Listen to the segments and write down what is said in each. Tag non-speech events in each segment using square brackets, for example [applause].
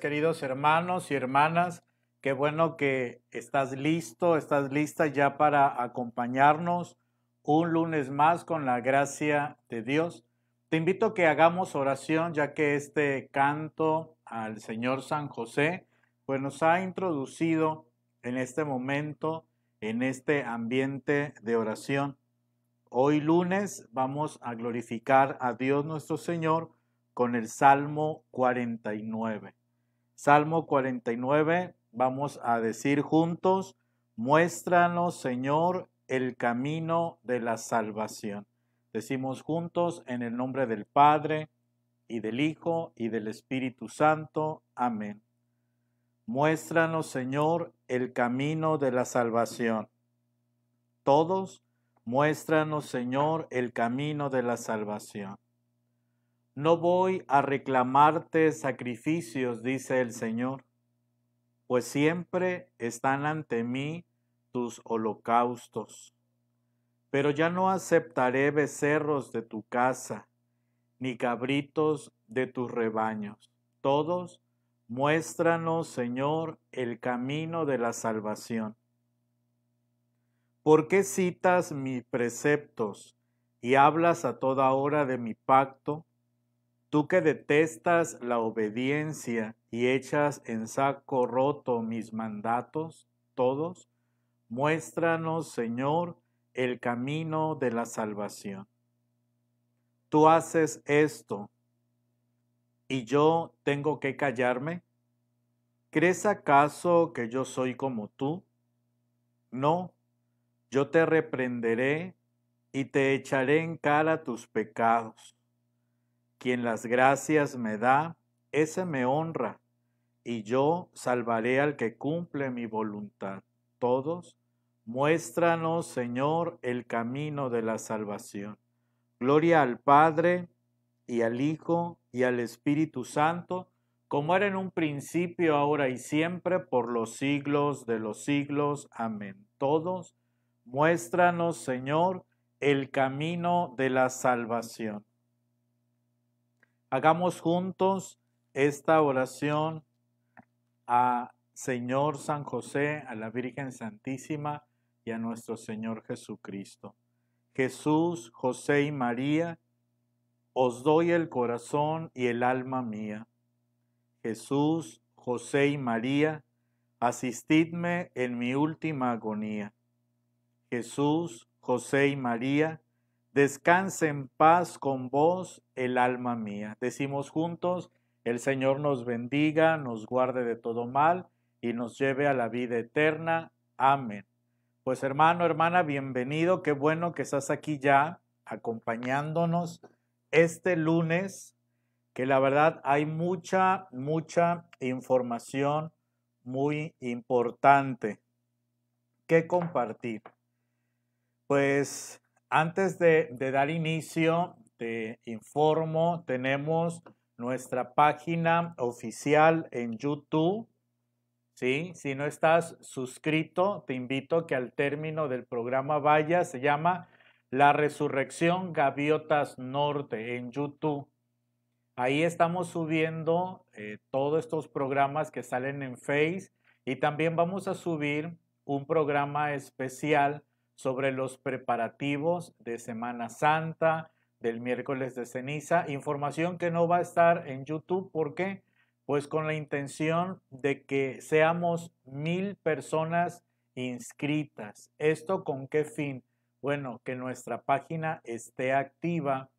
queridos hermanos y hermanas. Qué bueno que estás listo, estás lista ya para acompañarnos un lunes más con la gracia de Dios. Te invito a que hagamos oración, ya que este canto al Señor San José, pues nos ha introducido en este momento, en este ambiente de oración. Hoy lunes vamos a glorificar a Dios nuestro Señor con el Salmo 49. Salmo 49, vamos a decir juntos, muéstranos, Señor, el camino de la salvación. Decimos juntos en el nombre del Padre y del Hijo y del Espíritu Santo. Amén. Muéstranos, Señor, el camino de la salvación. Todos, muéstranos, Señor, el camino de la salvación. No voy a reclamarte sacrificios, dice el Señor, pues siempre están ante mí tus holocaustos. Pero ya no aceptaré becerros de tu casa, ni cabritos de tus rebaños. Todos, muéstranos, Señor, el camino de la salvación. ¿Por qué citas mis preceptos y hablas a toda hora de mi pacto? Tú que detestas la obediencia y echas en saco roto mis mandatos, todos, muéstranos, Señor, el camino de la salvación. Tú haces esto y yo tengo que callarme. ¿Crees acaso que yo soy como tú? No, yo te reprenderé y te echaré en cara tus pecados. Quien las gracias me da, ese me honra, y yo salvaré al que cumple mi voluntad. Todos, muéstranos, Señor, el camino de la salvación. Gloria al Padre, y al Hijo, y al Espíritu Santo, como era en un principio, ahora y siempre, por los siglos de los siglos. Amén. Todos, muéstranos, Señor, el camino de la salvación. Hagamos juntos esta oración a Señor San José, a la Virgen Santísima y a nuestro Señor Jesucristo. Jesús, José y María, os doy el corazón y el alma mía. Jesús, José y María, asistidme en mi última agonía. Jesús, José y María, Descanse en paz con vos el alma mía. Decimos juntos, el Señor nos bendiga, nos guarde de todo mal y nos lleve a la vida eterna. Amén. Pues hermano, hermana, bienvenido. Qué bueno que estás aquí ya acompañándonos este lunes, que la verdad hay mucha, mucha información muy importante que compartir. Pues antes de, dar inicio, te informo, tenemos nuestra página oficial en YouTube. ¿sí? Si no estás suscrito, te invito a que al término del programa vaya, se llama La Resurrección Gaviotas Norte en YouTube. Ahí estamos subiendo eh, todos estos programas que salen en Face y también vamos a subir un programa especial sobre los preparativos de Semana Santa, del miércoles de ceniza, información que no va a estar en YouTube. ¿Por qué? Pues con la intención de que seamos mil personas inscritas. ¿Esto con qué fin? Bueno, que nuestra página esté activa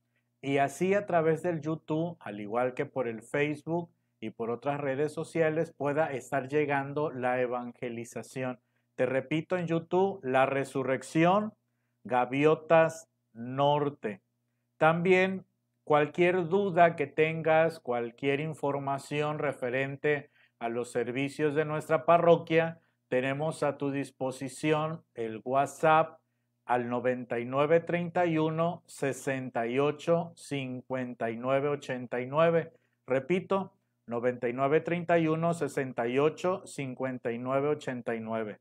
y así a través del YouTube, al igual que por el Facebook y por otras redes sociales, pueda estar llegando la evangelización. Te repito en YouTube, La Resurrección, Gaviotas Norte. También cualquier duda que tengas, cualquier información referente a los servicios de nuestra parroquia, tenemos a tu disposición el WhatsApp al 9931 68 59 89. Repito, 9931 68 59 89.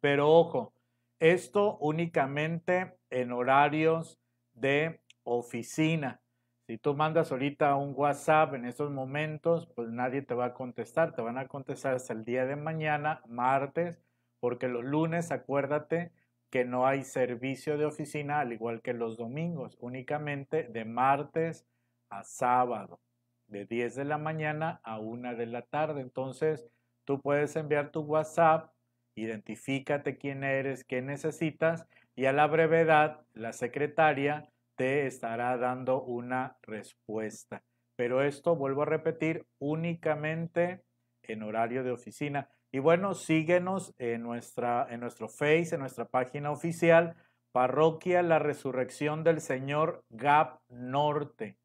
Pero ojo, esto únicamente en horarios de oficina. Si tú mandas ahorita un WhatsApp en estos momentos, pues nadie te va a contestar. Te van a contestar hasta el día de mañana, martes, porque los lunes, acuérdate que no hay servicio de oficina, al igual que los domingos, únicamente de martes a sábado, de 10 de la mañana a 1 de la tarde. Entonces, tú puedes enviar tu WhatsApp Identifícate quién eres, qué necesitas y a la brevedad la secretaria te estará dando una respuesta. Pero esto, vuelvo a repetir, únicamente en horario de oficina. Y bueno, síguenos en, nuestra, en nuestro Face, en nuestra página oficial, Parroquia La Resurrección del Señor Gap Norte.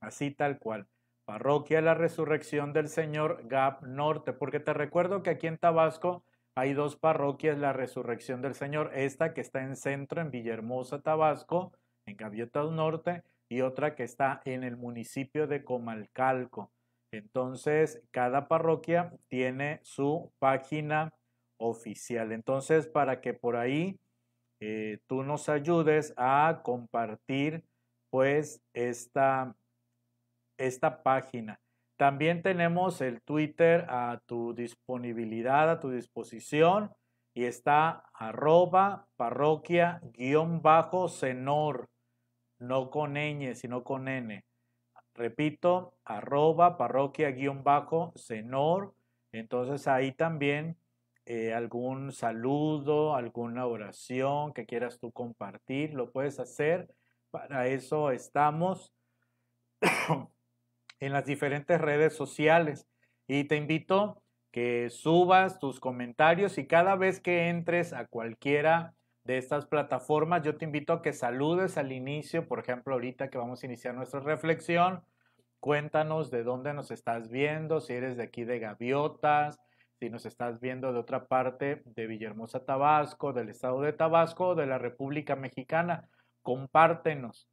Así tal cual. Parroquia La Resurrección del Señor Gap Norte. Porque te recuerdo que aquí en Tabasco hay dos parroquias, la Resurrección del Señor, esta que está en centro, en Villahermosa, Tabasco, en Gaviota del Norte, y otra que está en el municipio de Comalcalco. Entonces, cada parroquia tiene su página oficial. Entonces, para que por ahí eh, tú nos ayudes a compartir, pues, esta, esta página. También tenemos el Twitter a tu disponibilidad, a tu disposición, y está arroba parroquia-senor, no con ñ, sino con n. Repito, arroba parroquia-senor. Entonces ahí también eh, algún saludo, alguna oración que quieras tú compartir, lo puedes hacer. Para eso estamos. [coughs] en las diferentes redes sociales. Y te invito que subas tus comentarios y cada vez que entres a cualquiera de estas plataformas, yo te invito a que saludes al inicio, por ejemplo, ahorita que vamos a iniciar nuestra reflexión, cuéntanos de dónde nos estás viendo, si eres de aquí de Gaviotas, si nos estás viendo de otra parte de Villahermosa, Tabasco, del estado de Tabasco o de la República Mexicana, compártenos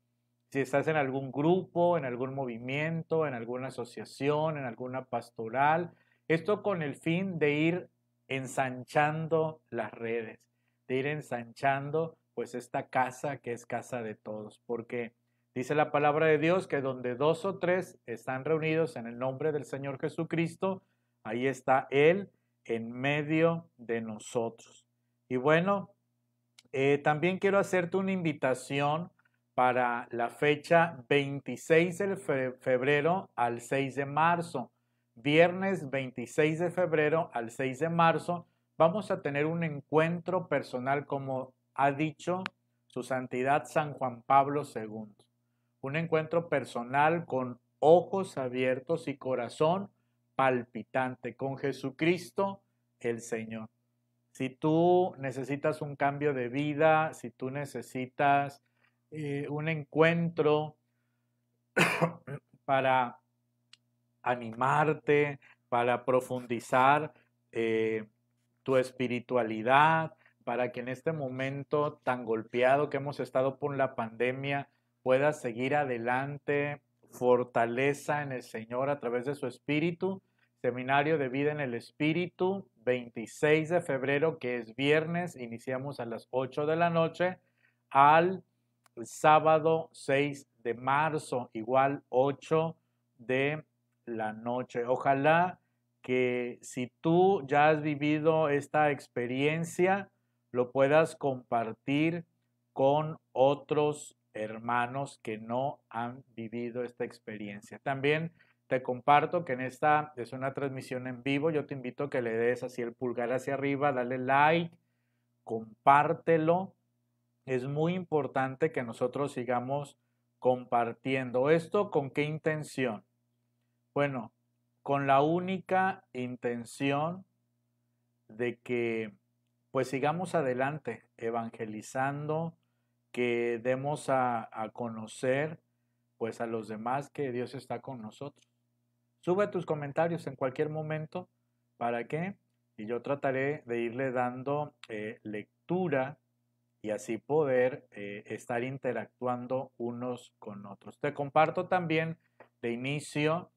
si estás en algún grupo, en algún movimiento, en alguna asociación, en alguna pastoral. Esto con el fin de ir ensanchando las redes, de ir ensanchando pues esta casa que es casa de todos, porque dice la palabra de Dios que donde dos o tres están reunidos en el nombre del Señor Jesucristo, ahí está Él en medio de nosotros. Y bueno, eh, también quiero hacerte una invitación para la fecha 26 de febrero al 6 de marzo. Viernes 26 de febrero al 6 de marzo vamos a tener un encuentro personal como ha dicho su santidad San Juan Pablo II. Un encuentro personal con ojos abiertos y corazón palpitante con Jesucristo el Señor. Si tú necesitas un cambio de vida, si tú necesitas eh, un encuentro [coughs] para animarte, para profundizar eh, tu espiritualidad, para que en este momento tan golpeado que hemos estado por la pandemia puedas seguir adelante, fortaleza en el Señor a través de su espíritu. Seminario de Vida en el Espíritu, 26 de febrero, que es viernes, iniciamos a las 8 de la noche, al el sábado 6 de marzo, igual 8 de la noche. Ojalá que si tú ya has vivido esta experiencia, lo puedas compartir con otros hermanos que no han vivido esta experiencia. También te comparto que en esta es una transmisión en vivo. Yo te invito a que le des así el pulgar hacia arriba, dale like, compártelo es muy importante que nosotros sigamos compartiendo. ¿Esto con qué intención? Bueno, con la única intención de que pues sigamos adelante evangelizando, que demos a, conocer pues a los demás que Dios está con nosotros. Sube tus comentarios en cualquier momento. ¿Para qué? Y yo trataré de irle dando eh, lectura y así poder eh, estar interactuando unos con otros. Te comparto también de inicio,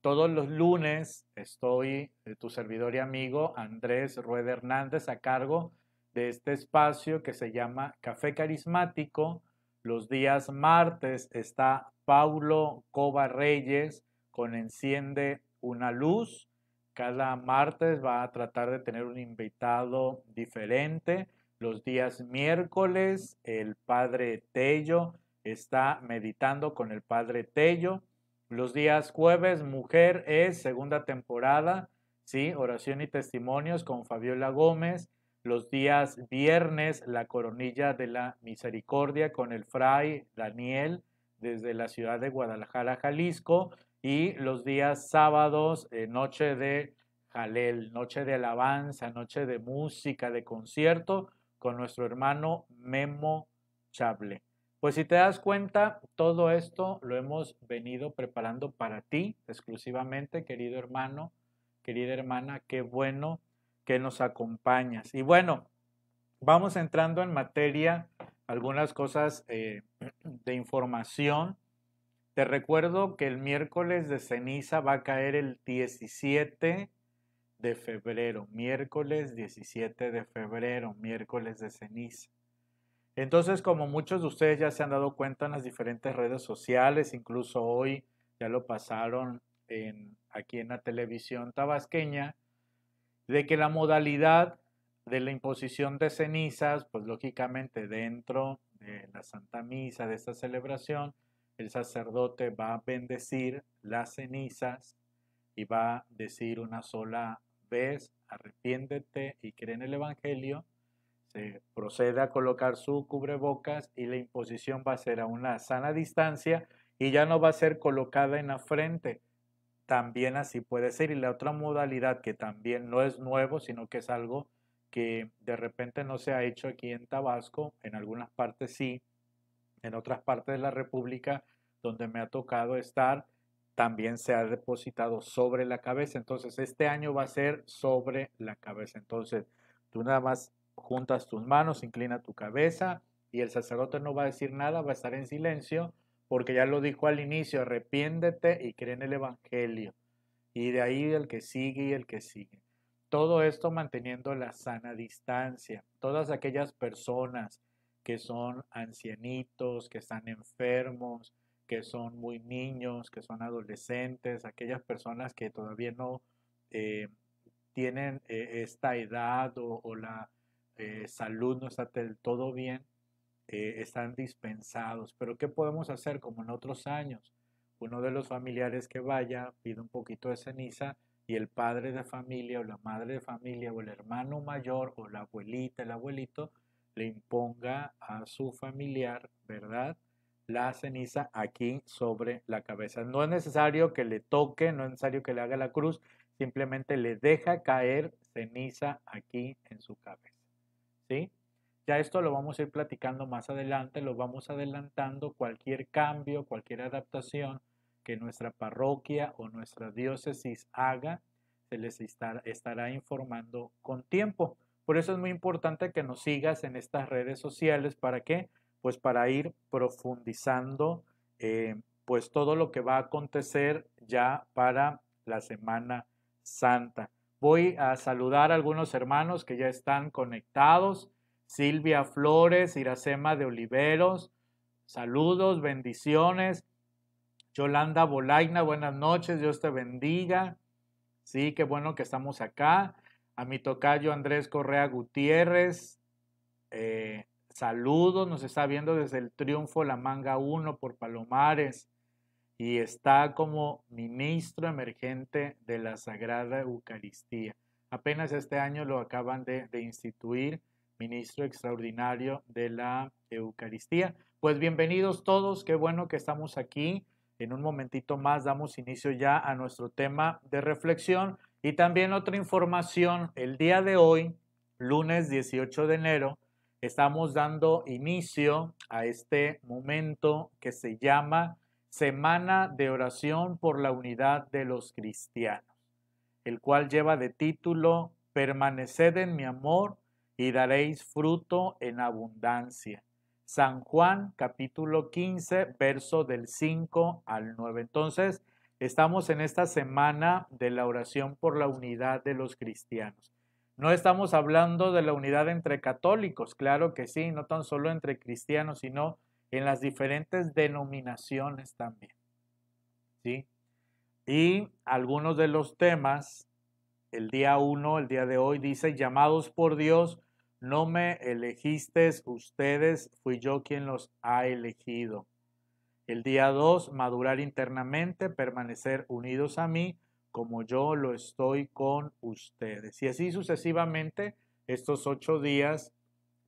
todos los lunes estoy de eh, tu servidor y amigo Andrés Rueda Hernández a cargo de este espacio que se llama Café Carismático. Los días martes está Paulo Cova Reyes con Enciende una Luz. Cada martes va a tratar de tener un invitado diferente los días miércoles el Padre Tello está meditando con el Padre Tello. Los días jueves, Mujer es segunda temporada, ¿sí? Oración y testimonios con Fabiola Gómez. Los días viernes, La Coronilla de la Misericordia con el Fray Daniel desde la ciudad de Guadalajara, Jalisco. Y los días sábados, eh, Noche de Jalel, Noche de Alabanza, Noche de Música, de Concierto con nuestro hermano Memo Chable. Pues si te das cuenta, todo esto lo hemos venido preparando para ti exclusivamente, querido hermano, querida hermana, qué bueno que nos acompañas. Y bueno, vamos entrando en materia, algunas cosas eh, [clears throat] de información. Te recuerdo que el miércoles de ceniza va a caer el 17 de febrero, miércoles 17 de febrero, miércoles de ceniza. Entonces, como muchos de ustedes ya se han dado cuenta en las diferentes redes sociales, incluso hoy ya lo pasaron en, aquí en la televisión tabasqueña, de que la modalidad de la imposición de cenizas, pues lógicamente dentro de la Santa Misa, de esta celebración, el sacerdote va a bendecir las cenizas y va a decir una sola ves, arrepiéntete y cree en el Evangelio, se procede a colocar su cubrebocas y la imposición va a ser a una sana distancia y ya no va a ser colocada en la frente. También así puede ser. Y la otra modalidad que también no es nuevo, sino que es algo que de repente no se ha hecho aquí en Tabasco, en algunas partes sí, en otras partes de la República donde me ha tocado estar, también se ha depositado sobre la cabeza. Entonces, este año va a ser sobre la cabeza. Entonces, tú nada más juntas tus manos, inclina tu cabeza y el sacerdote no va a decir nada, va a estar en silencio, porque ya lo dijo al inicio, arrepiéndete y cree en el Evangelio. Y de ahí el que sigue y el que sigue. Todo esto manteniendo la sana distancia. Todas aquellas personas que son ancianitos, que están enfermos, que son muy niños, que son adolescentes, aquellas personas que todavía no eh, tienen eh, esta edad o, la eh, salud no está del todo bien, están dispensados. Pero ¿qué podemos hacer como en otros años? Uno de los familiares que vaya pide un poquito de ceniza y el padre de familia o la madre de familia o el hermano mayor o la abuelita, el abuelito, le imponga a su familiar, ¿verdad? la ceniza aquí sobre la cabeza. No es necesario que le toque, no es necesario que le haga la cruz, simplemente le deja caer ceniza aquí en su cabeza. ¿Sí? Ya esto lo vamos a ir platicando más adelante, lo vamos adelantando cualquier cambio, cualquier adaptación que nuestra parroquia o nuestra diócesis haga, se les estará informando con tiempo. Por eso es muy importante que nos sigas en estas redes sociales. ¿Para que pues para ir profundizando eh, pues todo lo que va a acontecer ya para la Semana Santa. Voy a saludar a algunos hermanos que ya están conectados. Silvia Flores, Iracema de Oliveros, saludos, bendiciones. Yolanda Bolaina, buenas noches, Dios te bendiga. Sí, qué bueno que estamos acá. A mi tocayo Andrés Correa Gutiérrez, eh, Saludos, nos está viendo desde el Triunfo La Manga 1 por Palomares y está como ministro emergente de la Sagrada Eucaristía. Apenas este año lo acaban de, instituir ministro extraordinario de la Eucaristía. Pues bienvenidos todos, qué bueno que estamos aquí. En un momentito más damos inicio ya a nuestro tema de reflexión y también otra información. El día de hoy, lunes 18 de enero, Estamos dando inicio a este momento que se llama Semana de Oración por la Unidad de los Cristianos, el cual lleva de título Permaneced en mi amor y daréis fruto en abundancia. San Juan capítulo 15, verso del 5 al 9. Entonces, estamos en esta semana de la oración por la unidad de los cristianos. No estamos hablando de la unidad entre católicos, claro que sí, no tan solo entre cristianos, sino en las diferentes denominaciones también. ¿Sí? Y algunos de los temas, el día uno, el día de hoy, dice, llamados por Dios, no me elegiste ustedes, fui yo quien los ha elegido. El día dos, madurar internamente, permanecer unidos a mí, como yo lo estoy con ustedes. Y así sucesivamente, estos ocho días,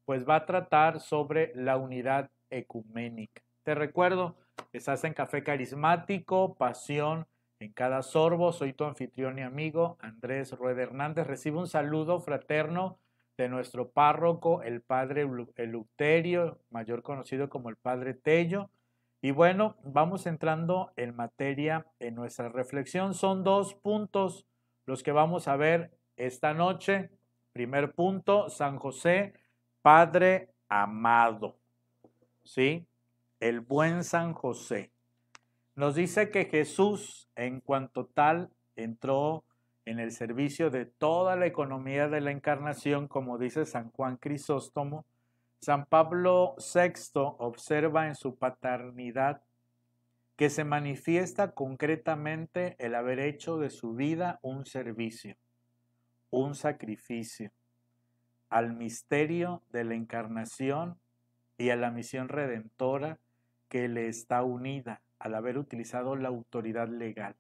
pues va a tratar sobre la unidad ecuménica. Te recuerdo, estás en Café Carismático, Pasión en cada sorbo. Soy tu anfitrión y amigo, Andrés Rueda Hernández. Recibo un saludo fraterno de nuestro párroco, el padre Eluterio, mayor conocido como el padre Tello, y bueno, vamos entrando en materia en nuestra reflexión. Son dos puntos los que vamos a ver esta noche. Primer punto, San José, Padre amado. ¿Sí? El buen San José. Nos dice que Jesús, en cuanto tal, entró en el servicio de toda la economía de la encarnación, como dice San Juan Crisóstomo, San Pablo VI observa en su paternidad que se manifiesta concretamente el haber hecho de su vida un servicio, un sacrificio, al misterio de la encarnación y a la misión redentora que le está unida al haber utilizado la autoridad legal,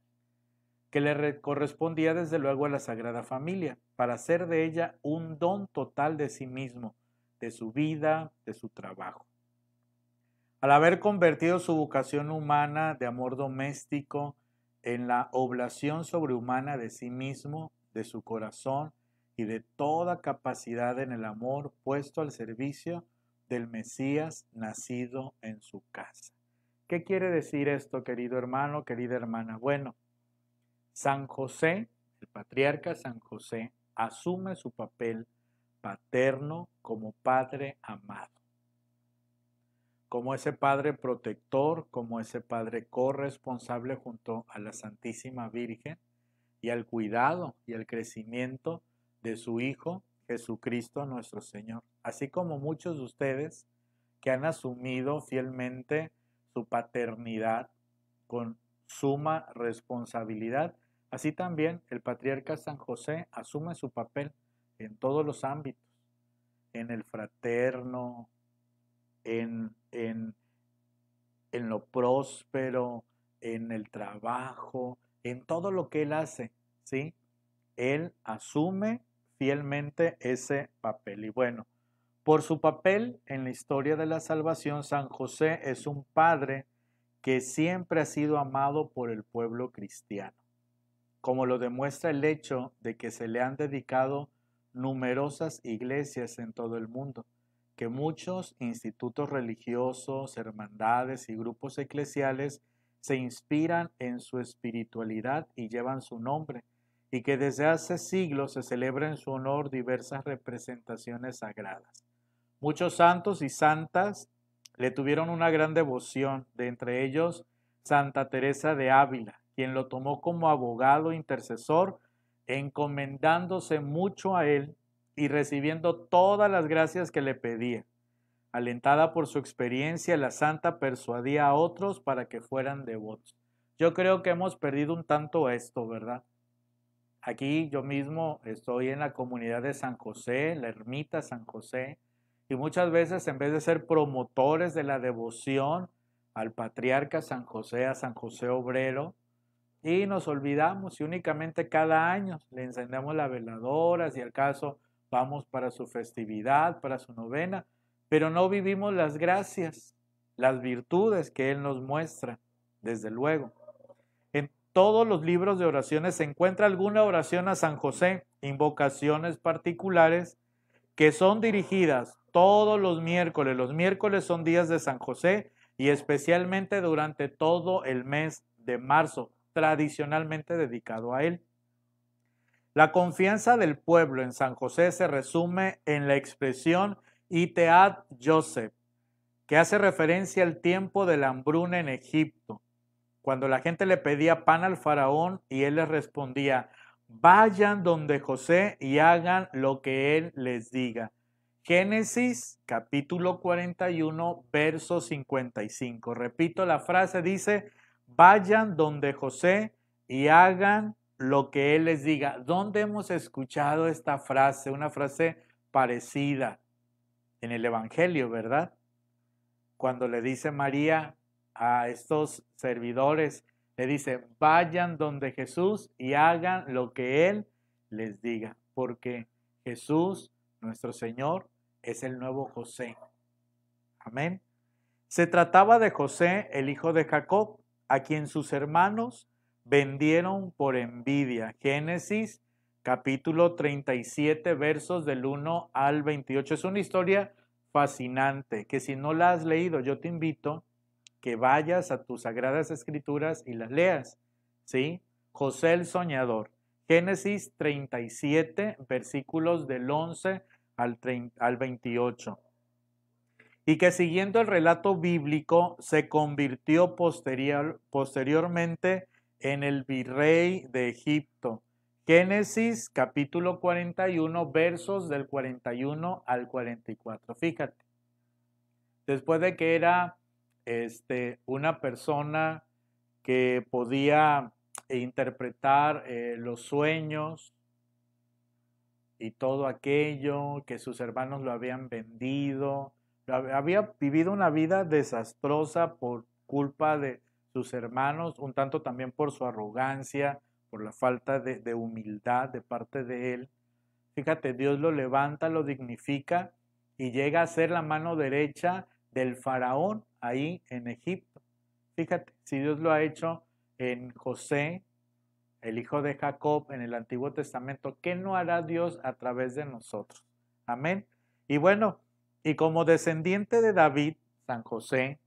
que le correspondía desde luego a la Sagrada Familia, para hacer de ella un don total de sí mismo, de su vida, de su trabajo. Al haber convertido su vocación humana de amor doméstico en la oblación sobrehumana de sí mismo, de su corazón y de toda capacidad en el amor puesto al servicio del Mesías nacido en su casa. ¿Qué quiere decir esto, querido hermano, querida hermana? Bueno, San José, el patriarca San José, asume su papel paterno como Padre amado, como ese Padre protector, como ese Padre corresponsable junto a la Santísima Virgen y al cuidado y al crecimiento de su Hijo Jesucristo nuestro Señor, así como muchos de ustedes que han asumido fielmente su paternidad con suma responsabilidad. Así también el patriarca San José asume su papel en todos los ámbitos, en el fraterno, en, en, en lo próspero, en el trabajo, en todo lo que él hace, ¿sí? Él asume fielmente ese papel. Y bueno, por su papel en la historia de la salvación, San José es un padre que siempre ha sido amado por el pueblo cristiano, como lo demuestra el hecho de que se le han dedicado numerosas iglesias en todo el mundo, que muchos institutos religiosos, hermandades y grupos eclesiales se inspiran en su espiritualidad y llevan su nombre, y que desde hace siglos se celebra en su honor diversas representaciones sagradas. Muchos santos y santas le tuvieron una gran devoción, de entre ellos Santa Teresa de Ávila, quien lo tomó como abogado intercesor encomendándose mucho a Él y recibiendo todas las gracias que le pedía. Alentada por su experiencia, la santa persuadía a otros para que fueran devotos. Yo creo que hemos perdido un tanto esto, ¿verdad? Aquí yo mismo estoy en la comunidad de San José, la ermita San José, y muchas veces en vez de ser promotores de la devoción al patriarca San José, a San José Obrero, y nos olvidamos y únicamente cada año le encendemos la veladora, si al caso vamos para su festividad, para su novena, pero no vivimos las gracias, las virtudes que Él nos muestra, desde luego. En todos los libros de oraciones se encuentra alguna oración a San José, invocaciones particulares que son dirigidas todos los miércoles. Los miércoles son días de San José y especialmente durante todo el mes de marzo tradicionalmente dedicado a él. La confianza del pueblo en San José se resume en la expresión Itead Joseph, que hace referencia al tiempo de la hambruna en Egipto, cuando la gente le pedía pan al faraón y él les respondía, vayan donde José y hagan lo que él les diga. Génesis capítulo 41, verso 55. Repito, la frase dice, vayan donde José y hagan lo que él les diga. ¿Dónde hemos escuchado esta frase? Una frase parecida en el Evangelio, ¿verdad? Cuando le dice María a estos servidores, le dice, vayan donde Jesús y hagan lo que él les diga, porque Jesús, nuestro Señor, es el nuevo José. Amén. Se trataba de José, el hijo de Jacob, a quien sus hermanos vendieron por envidia. Génesis capítulo 37 versos del 1 al 28. Es una historia fascinante que si no la has leído, yo te invito que vayas a tus sagradas escrituras y las leas. ¿Sí? José el soñador. Génesis 37 versículos del 11 al, al 28 y que siguiendo el relato bíblico se convirtió posteriormente en el virrey de Egipto. Génesis capítulo 41 versos del 41 al 44. Fíjate, después de que era este, una persona que podía interpretar eh, los sueños y todo aquello que sus hermanos lo habían vendido, había vivido una vida desastrosa por culpa de sus hermanos, un tanto también por su arrogancia, por la falta de, humildad de parte de él. Fíjate, Dios lo levanta, lo dignifica y llega a ser la mano derecha del faraón ahí en Egipto. Fíjate, si Dios lo ha hecho en José, el hijo de Jacob, en el Antiguo Testamento, ¿qué no hará Dios a través de nosotros? Amén. Y bueno, y como descendiente de David, San José,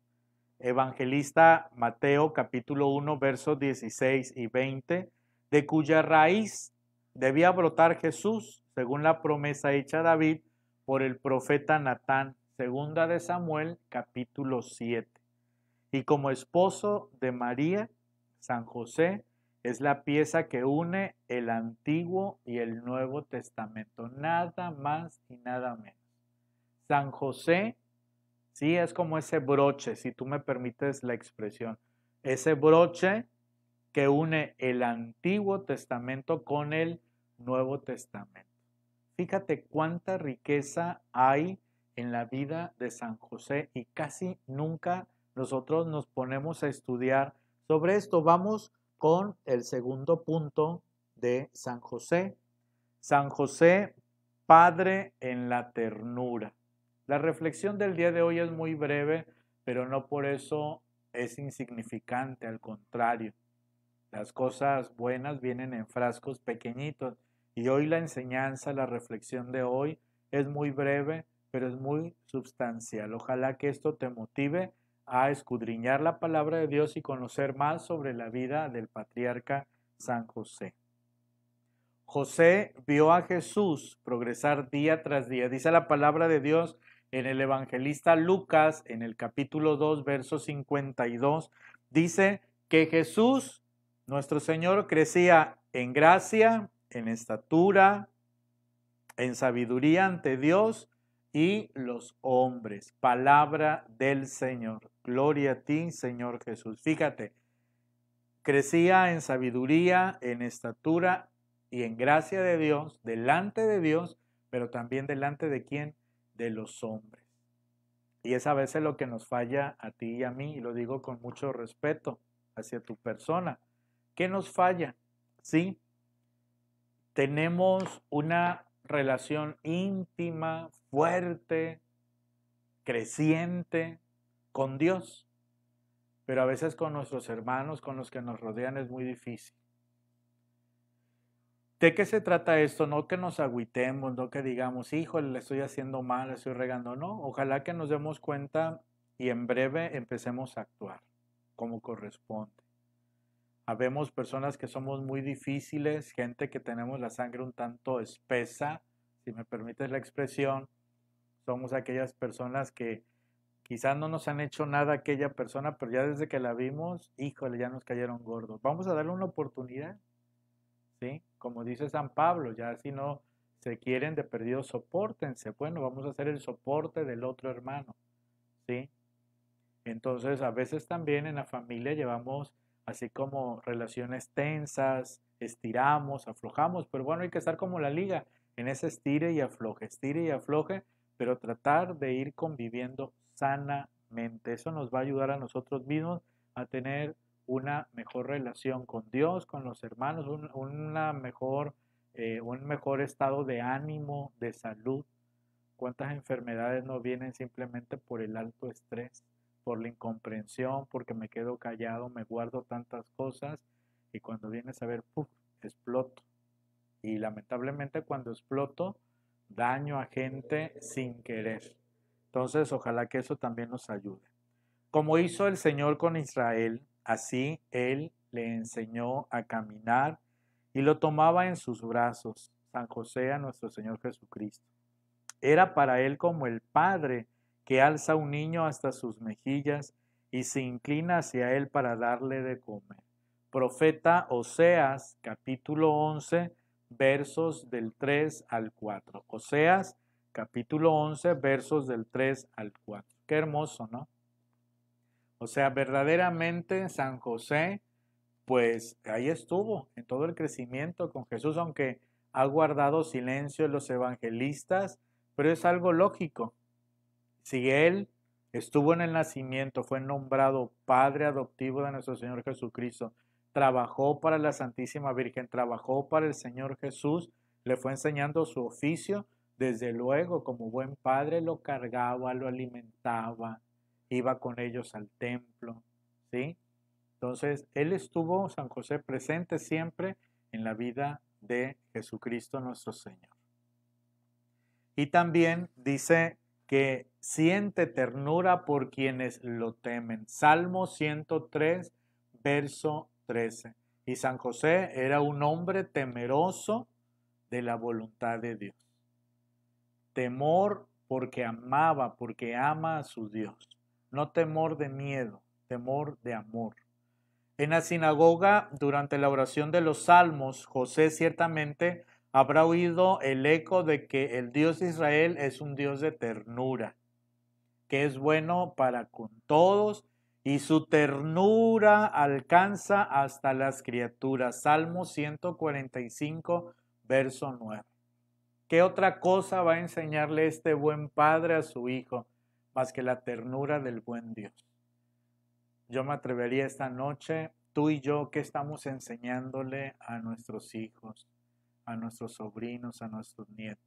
evangelista Mateo capítulo 1 versos 16 y 20, de cuya raíz debía brotar Jesús, según la promesa hecha a David por el profeta Natán, segunda de Samuel capítulo 7. Y como esposo de María, San José es la pieza que une el Antiguo y el Nuevo Testamento, nada más y nada menos. San José sí es como ese broche, si tú me permites la expresión, ese broche que une el Antiguo Testamento con el Nuevo Testamento. Fíjate cuánta riqueza hay en la vida de San José y casi nunca nosotros nos ponemos a estudiar sobre esto. Vamos con el segundo punto de San José. San José, Padre en la ternura. La reflexión del día de hoy es muy breve, pero no por eso es insignificante, al contrario. Las cosas buenas vienen en frascos pequeñitos y hoy la enseñanza, la reflexión de hoy es muy breve, pero es muy sustancial. Ojalá que esto te motive a escudriñar la palabra de Dios y conocer más sobre la vida del patriarca San José. José vio a Jesús progresar día tras día. Dice la palabra de Dios en el evangelista Lucas, en el capítulo 2, verso 52, dice que Jesús, nuestro Señor, crecía en gracia, en estatura, en sabiduría ante Dios y los hombres. Palabra del Señor. Gloria a ti, Señor Jesús. Fíjate, crecía en sabiduría, en estatura y en gracia de Dios, delante de Dios, pero también delante de quien? de los hombres. Y es a veces lo que nos falla a ti y a mí, y lo digo con mucho respeto hacia tu persona. ¿Qué nos falla? Sí, tenemos una relación íntima, fuerte, creciente con Dios, pero a veces con nuestros hermanos, con los que nos rodean, es muy difícil. ¿De qué se trata esto? No que nos agüitemos, no que digamos, híjole, le estoy haciendo mal, le estoy regando, no. Ojalá que nos demos cuenta y en breve empecemos a actuar como corresponde. Habemos personas que somos muy difíciles, gente que tenemos la sangre un tanto espesa, si me permites la expresión. Somos aquellas personas que quizás no nos han hecho nada aquella persona, pero ya desde que la vimos, híjole, ya nos cayeron gordos. Vamos a darle una oportunidad ¿sí? Como dice San Pablo, ya si no se quieren de perdido, soportense. Bueno, vamos a hacer el soporte del otro hermano, ¿sí? Entonces, a veces también en la familia llevamos así como relaciones tensas, estiramos, aflojamos, pero bueno, hay que estar como la liga, en ese estire y afloje, estire y afloje, pero tratar de ir conviviendo sanamente. Eso nos va a ayudar a nosotros mismos a tener una mejor relación con Dios, con los hermanos, un, una mejor, eh, un mejor estado de ánimo, de salud. ¿Cuántas enfermedades no vienen simplemente por el alto estrés, por la incomprensión, porque me quedo callado, me guardo tantas cosas y cuando vienes a ver, ¡puf!, exploto. Y lamentablemente cuando exploto, daño a gente sin querer. Entonces, ojalá que eso también nos ayude. Como hizo el Señor con Israel, Así él le enseñó a caminar y lo tomaba en sus brazos, San José a nuestro Señor Jesucristo. Era para él como el Padre que alza un niño hasta sus mejillas y se inclina hacia él para darle de comer. Profeta Oseas, capítulo 11, versos del 3 al 4. Oseas, capítulo 11, versos del 3 al 4. Qué hermoso, ¿no? O sea, verdaderamente San José, pues ahí estuvo en todo el crecimiento con Jesús, aunque ha guardado silencio en los evangelistas, pero es algo lógico. Si él estuvo en el nacimiento, fue nombrado Padre adoptivo de nuestro Señor Jesucristo, trabajó para la Santísima Virgen, trabajó para el Señor Jesús, le fue enseñando su oficio, desde luego como buen padre lo cargaba, lo alimentaba, iba con ellos al templo, ¿sí? Entonces, él estuvo, San José, presente siempre en la vida de Jesucristo nuestro Señor. Y también dice que siente ternura por quienes lo temen. Salmo 103, verso 13. Y San José era un hombre temeroso de la voluntad de Dios. Temor porque amaba, porque ama a su Dios no temor de miedo, temor de amor. En la sinagoga, durante la oración de los salmos, José ciertamente habrá oído el eco de que el Dios de Israel es un Dios de ternura, que es bueno para con todos y su ternura alcanza hasta las criaturas. Salmo 145, verso 9. ¿Qué otra cosa va a enseñarle este buen padre a su hijo? más que la ternura del buen Dios. Yo me atrevería esta noche, tú y yo, qué estamos enseñándole a nuestros hijos, a nuestros sobrinos, a nuestros nietos.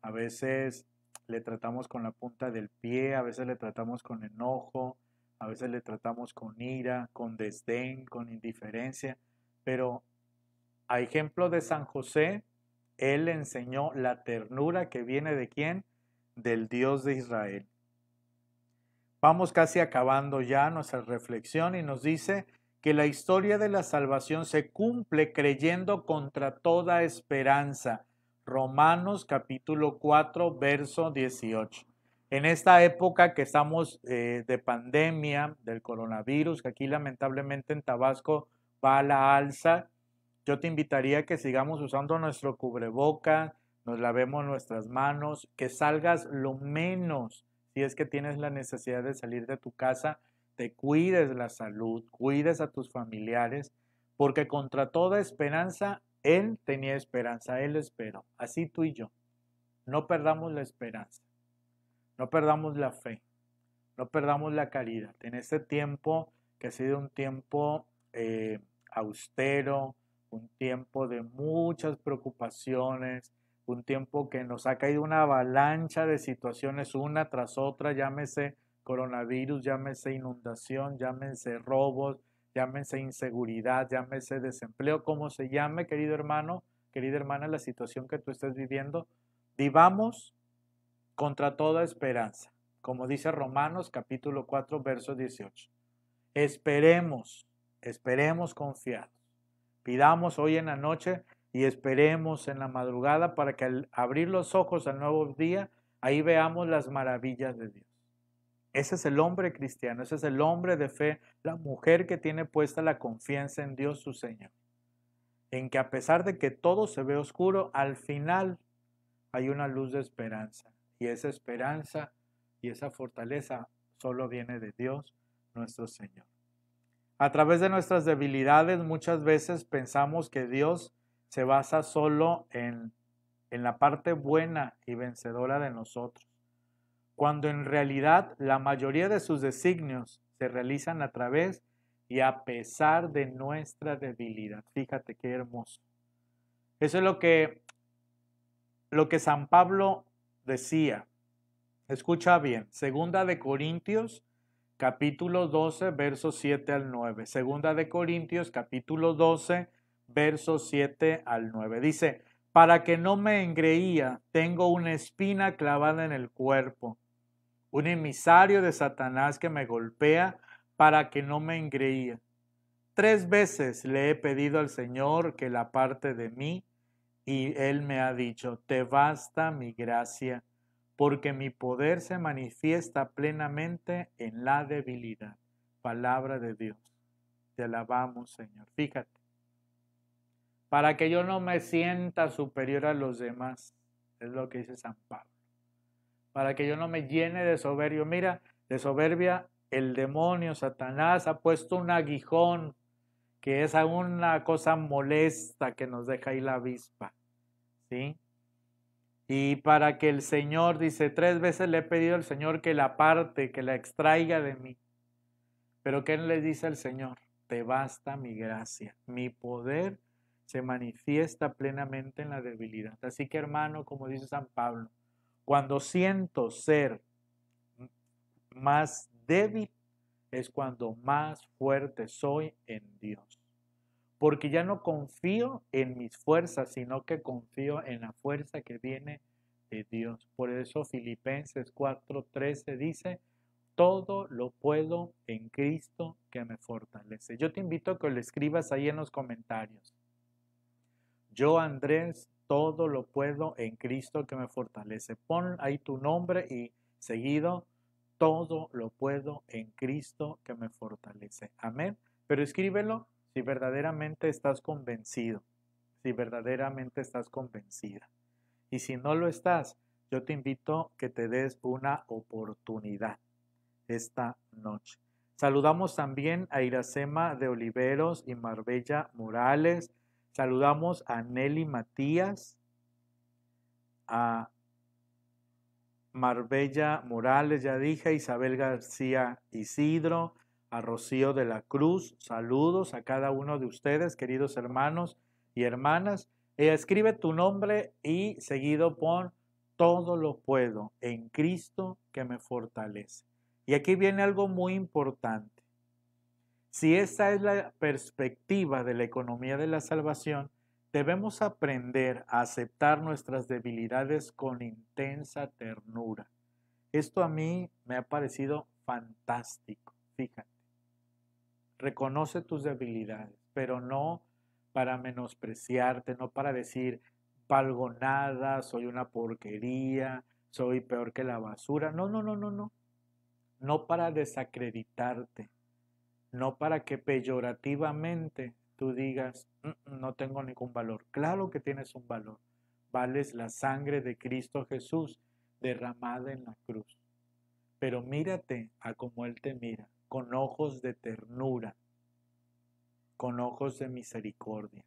A veces le tratamos con la punta del pie, a veces le tratamos con enojo, a veces le tratamos con ira, con desdén, con indiferencia, pero a ejemplo de San José, él enseñó la ternura que viene de quién? del Dios de Israel. Vamos casi acabando ya nuestra reflexión y nos dice que la historia de la salvación se cumple creyendo contra toda esperanza. Romanos capítulo 4, verso 18. En esta época que estamos eh, de pandemia del coronavirus, que aquí lamentablemente en Tabasco va a la alza, yo te invitaría a que sigamos usando nuestro cubreboca, nos lavemos nuestras manos, que salgas lo menos. Si es que tienes la necesidad de salir de tu casa, te cuides la salud, cuides a tus familiares, porque contra toda esperanza, Él tenía esperanza, Él esperó. Así tú y yo. No perdamos la esperanza, no perdamos la fe, no perdamos la caridad. En este tiempo que ha sido un tiempo eh, austero, un tiempo de muchas preocupaciones, un tiempo que nos ha caído una avalancha de situaciones una tras otra, llámese coronavirus, llámese inundación, llámese robos, llámese inseguridad, llámese desempleo, como se llame, querido hermano, querida hermana, la situación que tú estés viviendo, vivamos contra toda esperanza, como dice Romanos capítulo 4, verso 18. Esperemos, esperemos confiados. Pidamos hoy en la noche y esperemos en la madrugada para que al abrir los ojos al nuevo día, ahí veamos las maravillas de Dios. Ese es el hombre cristiano, ese es el hombre de fe, la mujer que tiene puesta la confianza en Dios su Señor. En que a pesar de que todo se ve oscuro, al final hay una luz de esperanza. Y esa esperanza y esa fortaleza solo viene de Dios nuestro Señor. A través de nuestras debilidades muchas veces pensamos que Dios se basa solo en, la parte buena y vencedora de nosotros, cuando en realidad la mayoría de sus designios se realizan a través y a pesar de nuestra debilidad. Fíjate qué hermoso. Eso es lo que, lo que San Pablo decía. Escucha bien, segunda de Corintios capítulo 12, versos 7 al 9. Segunda de Corintios capítulo 12, versos 7 al 9. Dice, para que no me engreía, tengo una espina clavada en el cuerpo, un emisario de Satanás que me golpea para que no me engreía. Tres veces le he pedido al Señor que la parte de mí, y Él me ha dicho, te basta mi gracia, porque mi poder se manifiesta plenamente en la debilidad. Palabra de Dios. Te alabamos, Señor. Fíjate para que yo no me sienta superior a los demás. Es lo que dice San Pablo. Para que yo no me llene de soberbio. Mira, de soberbia el demonio, Satanás, ha puesto un aguijón que es alguna cosa molesta que nos deja ahí la avispa. ¿Sí? Y para que el Señor, dice, tres veces le he pedido al Señor que la parte, que la extraiga de mí. Pero ¿qué le dice el Señor? Te basta mi gracia, mi poder se manifiesta plenamente en la debilidad. Así que hermano, como dice San Pablo, cuando siento ser más débil es cuando más fuerte soy en Dios. Porque ya no confío en mis fuerzas, sino que confío en la fuerza que viene de Dios. Por eso Filipenses 4:13 dice, todo lo puedo en Cristo que me fortalece. Yo te invito a que lo escribas ahí en los comentarios. Yo, Andrés, todo lo puedo en Cristo que me fortalece. Pon ahí tu nombre y seguido, todo lo puedo en Cristo que me fortalece. Amén. Pero escríbelo si verdaderamente estás convencido, si verdaderamente estás convencida. Y si no lo estás, yo te invito que te des una oportunidad esta noche. Saludamos también a Iracema de Oliveros y Marbella Morales, Saludamos a Nelly Matías, a Marbella Morales, ya dije, a Isabel García Isidro, a Rocío de la Cruz. Saludos a cada uno de ustedes, queridos hermanos y hermanas. escribe tu nombre y seguido por todo lo puedo en Cristo que me fortalece. Y aquí viene algo muy importante. Si esta es la perspectiva de la economía de la salvación, debemos aprender a aceptar nuestras debilidades con intensa ternura. Esto a mí me ha parecido fantástico, fíjate. Reconoce tus debilidades, pero no para menospreciarte, no para decir, valgo nada, soy una porquería, soy peor que la basura. No, no, no, no, no. No para desacreditarte no para que peyorativamente tú digas, mm, mm, no tengo ningún valor. Claro que tienes un valor. Vales la sangre de Cristo Jesús derramada en la cruz. Pero mírate a como Él te mira, con ojos de ternura, con ojos de misericordia.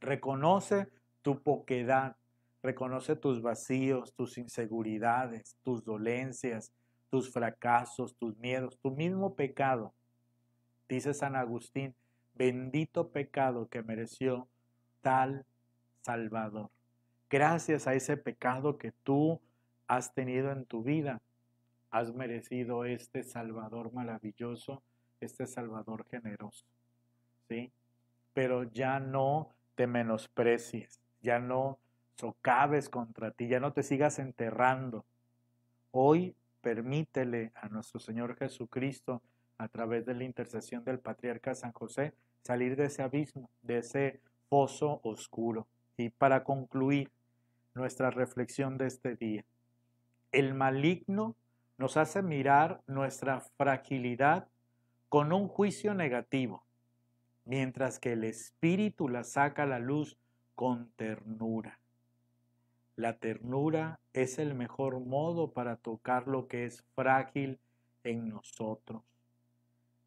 Reconoce tu poquedad, reconoce tus vacíos, tus inseguridades, tus dolencias, tus fracasos, tus miedos, tu mismo pecado Dice San Agustín, bendito pecado que mereció tal Salvador. Gracias a ese pecado que tú has tenido en tu vida, has merecido este Salvador maravilloso, este Salvador generoso. ¿Sí? Pero ya no te menosprecies, ya no socaves contra ti, ya no te sigas enterrando. Hoy permítele a nuestro Señor Jesucristo a través de la intercesión del patriarca San José, salir de ese abismo, de ese foso oscuro. Y para concluir nuestra reflexión de este día, el maligno nos hace mirar nuestra fragilidad con un juicio negativo, mientras que el espíritu la saca a la luz con ternura. La ternura es el mejor modo para tocar lo que es frágil en nosotros.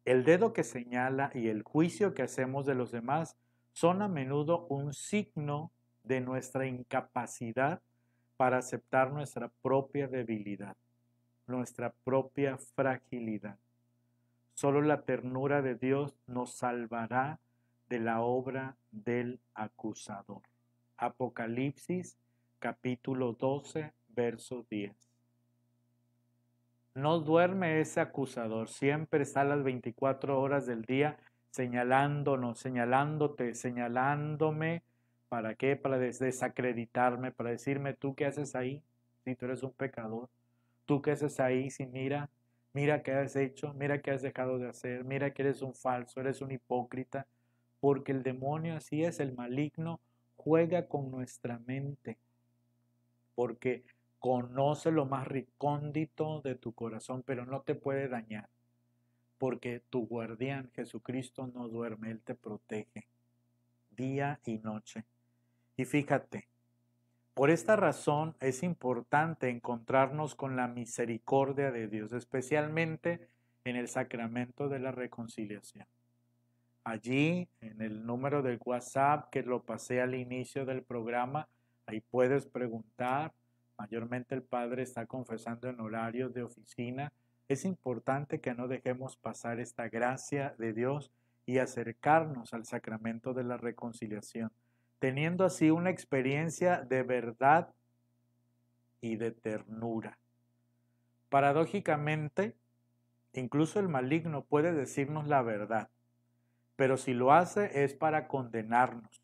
El dedo que señala y el juicio que hacemos de los demás son a menudo un signo de nuestra incapacidad para aceptar nuestra propia debilidad, nuestra propia fragilidad. Solo la ternura de Dios nos salvará de la obra del acusador. Apocalipsis capítulo 12, verso 10. No duerme ese acusador, siempre está las 24 horas del día señalándonos, señalándote, señalándome. ¿Para qué? Para desacreditarme, para decirme, tú qué haces ahí si tú eres un pecador. Tú qué haces ahí si mira, mira qué has hecho, mira qué has dejado de hacer, mira que eres un falso, eres un hipócrita. Porque el demonio así es, el maligno juega con nuestra mente. Porque Conoce lo más recóndito de tu corazón, pero no te puede dañar, porque tu guardián Jesucristo no duerme, Él te protege día y noche. Y fíjate, por esta razón es importante encontrarnos con la misericordia de Dios, especialmente en el sacramento de la reconciliación. Allí, en el número del WhatsApp que lo pasé al inicio del programa, ahí puedes preguntar mayormente el padre está confesando en horarios de oficina, es importante que no dejemos pasar esta gracia de Dios y acercarnos al sacramento de la reconciliación, teniendo así una experiencia de verdad y de ternura. Paradójicamente, incluso el maligno puede decirnos la verdad, pero si lo hace es para condenarnos.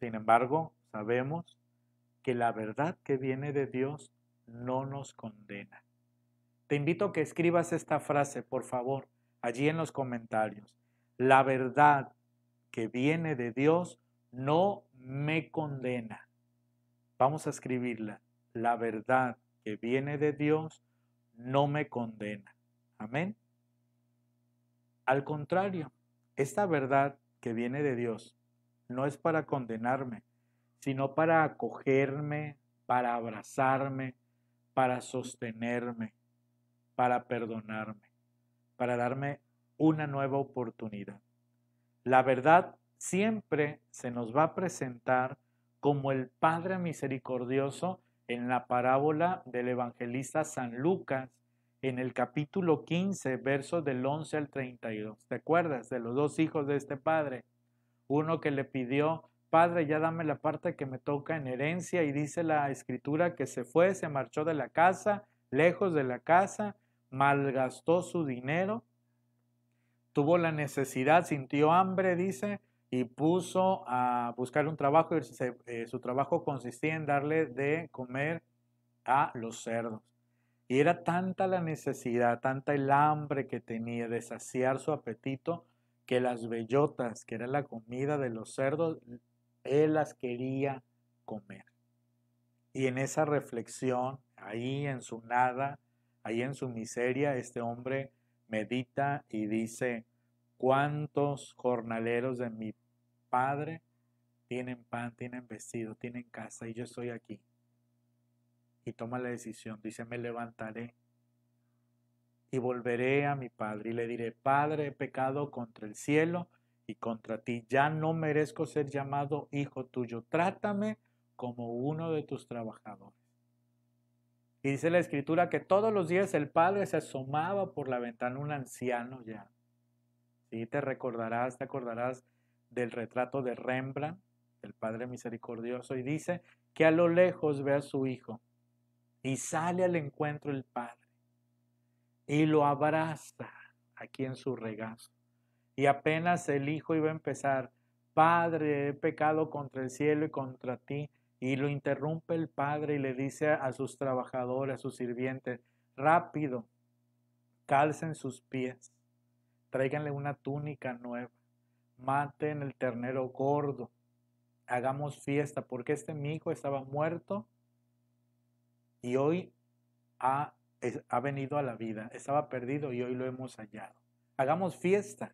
Sin embargo, sabemos que la verdad que viene de Dios no nos condena. Te invito a que escribas esta frase, por favor, allí en los comentarios. La verdad que viene de Dios no me condena. Vamos a escribirla. La verdad que viene de Dios no me condena. Amén. Al contrario, esta verdad que viene de Dios no es para condenarme, sino para acogerme, para abrazarme, para sostenerme, para perdonarme, para darme una nueva oportunidad. La verdad siempre se nos va a presentar como el Padre Misericordioso en la parábola del evangelista San Lucas en el capítulo 15, versos del 11 al 32. ¿Te acuerdas de los dos hijos de este padre? Uno que le pidió Padre, ya dame la parte que me toca en herencia. Y dice la escritura que se fue, se marchó de la casa, lejos de la casa, malgastó su dinero, tuvo la necesidad, sintió hambre, dice, y puso a buscar un trabajo y eh, su trabajo consistía en darle de comer a los cerdos. Y era tanta la necesidad, tanta el hambre que tenía de saciar su apetito, que las bellotas, que era la comida de los cerdos, él las quería comer. Y en esa reflexión, ahí en su nada, ahí en su miseria, este hombre medita y dice, ¿cuántos jornaleros de mi padre tienen pan, tienen vestido, tienen casa y yo estoy aquí? Y toma la decisión, dice, me levantaré y volveré a mi padre y le diré, Padre, he pecado contra el cielo contra ti. Ya no merezco ser llamado hijo tuyo. Trátame como uno de tus trabajadores. Y dice la escritura que todos los días el padre se asomaba por la ventana, un anciano ya. Y te recordarás, te acordarás del retrato de Rembrandt, el padre misericordioso, y dice que a lo lejos ve a su hijo y sale al encuentro el padre y lo abraza aquí en su regazo y apenas el hijo iba a empezar, Padre, he pecado contra el cielo y contra ti. Y lo interrumpe el padre y le dice a sus trabajadores, a sus sirvientes, rápido, calcen sus pies, tráiganle una túnica nueva, maten el ternero gordo, hagamos fiesta, porque este mi hijo estaba muerto y hoy ha, ha venido a la vida, estaba perdido y hoy lo hemos hallado. Hagamos fiesta.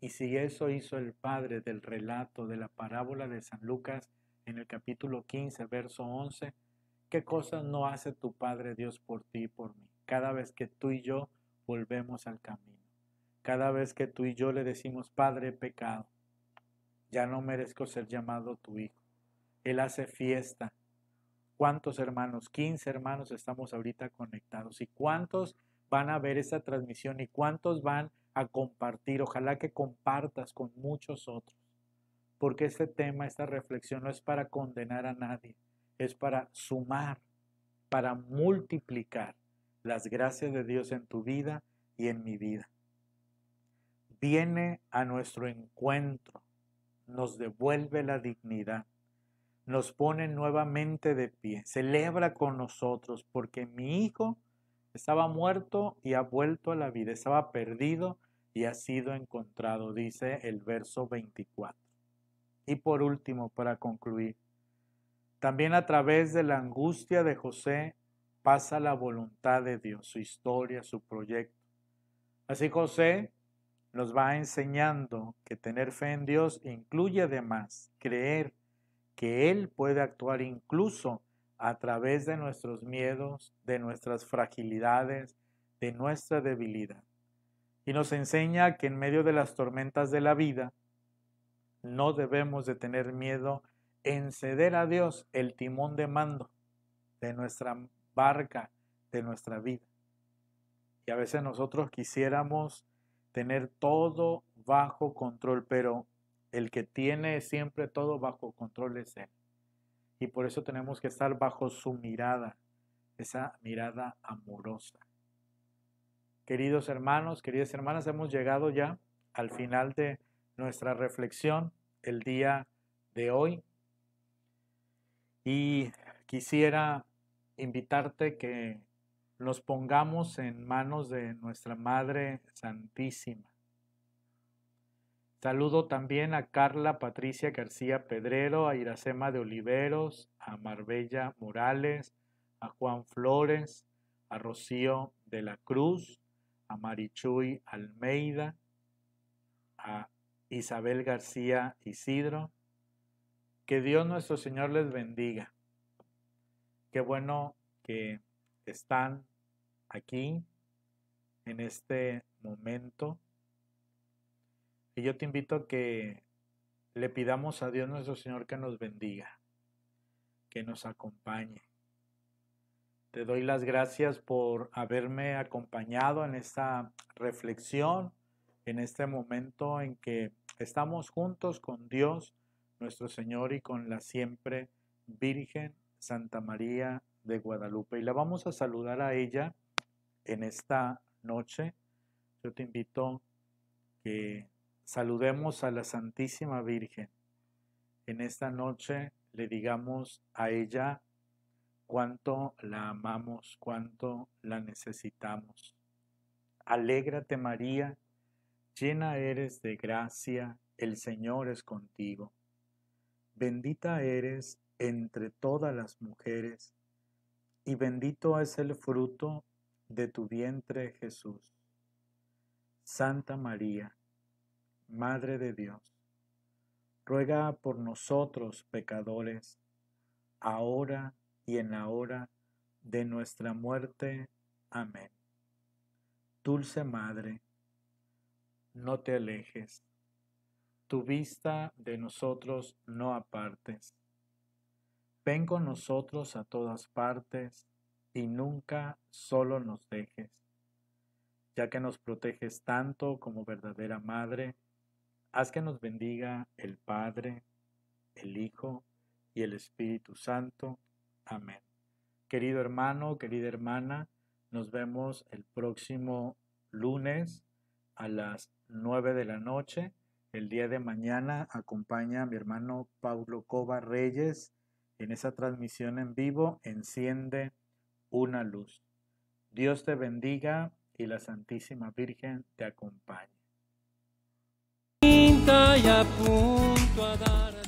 Y si eso hizo el padre del relato de la parábola de San Lucas en el capítulo 15, verso 11, ¿qué cosas no hace tu Padre Dios por ti y por mí? Cada vez que tú y yo volvemos al camino, cada vez que tú y yo le decimos, Padre, pecado, ya no merezco ser llamado tu hijo. Él hace fiesta. ¿Cuántos hermanos? 15 hermanos estamos ahorita conectados. ¿Y cuántos van a ver esa transmisión? ¿Y cuántos van a compartir. Ojalá que compartas con muchos otros, porque este tema, esta reflexión no es para condenar a nadie, es para sumar, para multiplicar las gracias de Dios en tu vida y en mi vida. Viene a nuestro encuentro, nos devuelve la dignidad, nos pone nuevamente de pie, celebra con nosotros, porque mi Hijo estaba muerto y ha vuelto a la vida. Estaba perdido y ha sido encontrado, dice el verso 24. Y por último, para concluir, también a través de la angustia de José pasa la voluntad de Dios, su historia, su proyecto. Así José nos va enseñando que tener fe en Dios incluye además creer que Él puede actuar incluso a través de nuestros miedos, de nuestras fragilidades, de nuestra debilidad. Y nos enseña que en medio de las tormentas de la vida no debemos de tener miedo en ceder a Dios el timón de mando de nuestra barca, de nuestra vida. Y a veces nosotros quisiéramos tener todo bajo control, pero el que tiene siempre todo bajo control es Él. Y por eso tenemos que estar bajo su mirada, esa mirada amorosa. Queridos hermanos, queridas hermanas, hemos llegado ya al final de nuestra reflexión el día de hoy. Y quisiera invitarte que nos pongamos en manos de nuestra Madre Santísima Saludo también a Carla Patricia García Pedrero, a Iracema de Oliveros, a Marbella Morales, a Juan Flores, a Rocío de la Cruz, a Marichuy Almeida, a Isabel García Isidro. Que Dios nuestro Señor les bendiga. Qué bueno que están aquí en este momento yo te invito a que le pidamos a Dios nuestro Señor que nos bendiga, que nos acompañe. Te doy las gracias por haberme acompañado en esta reflexión, en este momento en que estamos juntos con Dios nuestro Señor y con la siempre Virgen Santa María de Guadalupe. Y la vamos a saludar a ella en esta noche. Yo te invito que Saludemos a la Santísima Virgen. En esta noche le digamos a ella cuánto la amamos, cuánto la necesitamos. Alégrate María, llena eres de gracia, el Señor es contigo. Bendita eres entre todas las mujeres, y bendito es el fruto de tu vientre Jesús. Santa María, Madre de Dios, ruega por nosotros pecadores, ahora y en la hora de nuestra muerte. Amén. Dulce Madre, no te alejes, tu vista de nosotros no apartes. Ven con nosotros a todas partes y nunca solo nos dejes, ya que nos proteges tanto como verdadera Madre Haz que nos bendiga el Padre, el Hijo y el Espíritu Santo. Amén. Querido hermano, querida hermana, nos vemos el próximo lunes a las 9 de la noche. El día de mañana acompaña a mi hermano Paulo Cova Reyes en esa transmisión en vivo. Enciende una luz. Dios te bendiga y la Santísima Virgen te acompañe y apunto punto a dar.